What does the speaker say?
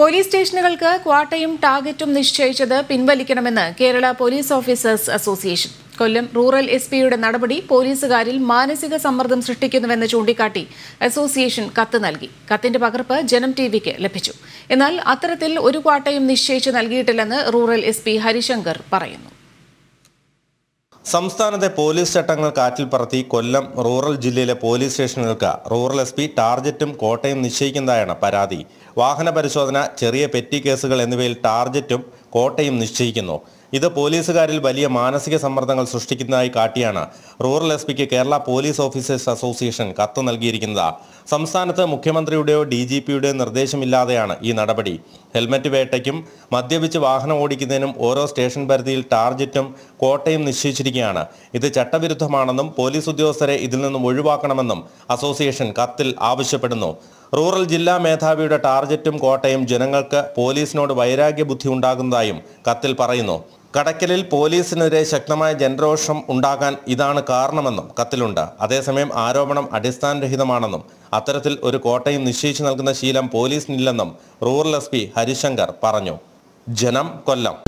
police സ്റ്റേഷനുകൾക്ക് ക്വാട്ടയും ടാർഗറ്റും നിശ്ചയിച്ചത് പിൻവലിക്കണമെന്ന് Kerala police officers association Kollam rural S പിയുടെ നടപടി പോലീസുകാരിൽ മാനസിക സമ്മർദ്ദം സൃഷ്ടിക്കുന്നുവെന്ന് ചൂണ്ടിക്കാട്ടി അസോസിയേഷൻ കത്ത് നൽകി കത്തിന്റെ പകർപ്പ് ജനം ടിവിക്ക് ലഭിച്ചു എന്നാൽ അത്തരത്തിൽ ഒരു ക്വാട്ടയും നിശ്ചയിച്ച് നൽകിയിട്ടില്ലെന്ന് റൂറൽ എസ് ഹരിശങ്കർ പറയുന്നു സംസ്ഥാനത്തെ പോലീസ് ചട്ടങ്ങൾ കാറ്റിൽ പറത്തി കൊല്ലം റൂറൽ ജില്ലയിലെ പോലീസ് സ്റ്റേഷനുകൾക്ക് റൂറൽ എസ് പി ടാർജറ്റും കോട്ടയും നിശ്ചയിക്കുന്നതായാണ് പരാതി വാഹന പരിശോധന ചെറിയ പെറ്റി കേസുകൾ എന്നിവയിൽ ടാർജറ്റും കോട്ടയും നിശ്ചയിക്കുന്നു ഇത് പോലീസുകാരിൽ വലിയ മാനസിക സമ്മർദ്ദങ്ങൾ സൃഷ്ടിക്കുന്നതായി കാട്ടിയാണ് റൂറൽ എസ് പിക്ക് കേരള പോലീസ് ഓഫീസേഴ്സ് അസോസിയേഷൻ കത്ത് നൽകിയിരിക്കുന്നത് സംസ്ഥാനത്ത് മുഖ്യമന്ത്രിയുടെയോ ഡി ജി പിയുടെയോ നിർദ്ദേശമില്ലാതെയാണ് ഈ നടപടി ഹെൽമറ്റ് വേട്ടയ്ക്കും മദ്യപിച്ച് വാഹനം ഓടിക്കുന്നതിനും ഓരോ സ്റ്റേഷൻ പരിധിയിൽ ടാർജറ്റും കോട്ടയും നിശ്ചയിച്ചിരിക്കുകയാണ് ഇത് ചട്ടവിരുദ്ധമാണെന്നും പോലീസ് ഉദ്യോഗസ്ഥരെ ഇതിൽ നിന്നും ഒഴിവാക്കണമെന്നും അസോസിയേഷൻ കത്തിൽ ആവശ്യപ്പെടുന്നു റൂറൽ ജില്ലാ മേധാവിയുടെ ടാർജറ്റും കോട്ടയും ജനങ്ങൾക്ക് പോലീസിനോട് വൈരാഗ്യ ബുദ്ധി ഉണ്ടാകുന്നതായും കത്തിൽ പറയുന്നു കടക്കലിൽ പോലീസിനെതിരെ ശക്തമായ ജനരോഷം ഉണ്ടാകാൻ ഇതാണ് കാരണമെന്നും കത്തിലുണ്ട് അതേസമയം ആരോപണം അടിസ്ഥാനരഹിതമാണെന്നും അത്തരത്തിൽ ഒരു കോട്ടയും നിശ്ചയിച്ചു നൽകുന്ന ശീലം പോലീസിനില്ലെന്നും റൂറൽ എസ് പി ഹരിശങ്കർ പറഞ്ഞു ജനം കൊല്ലം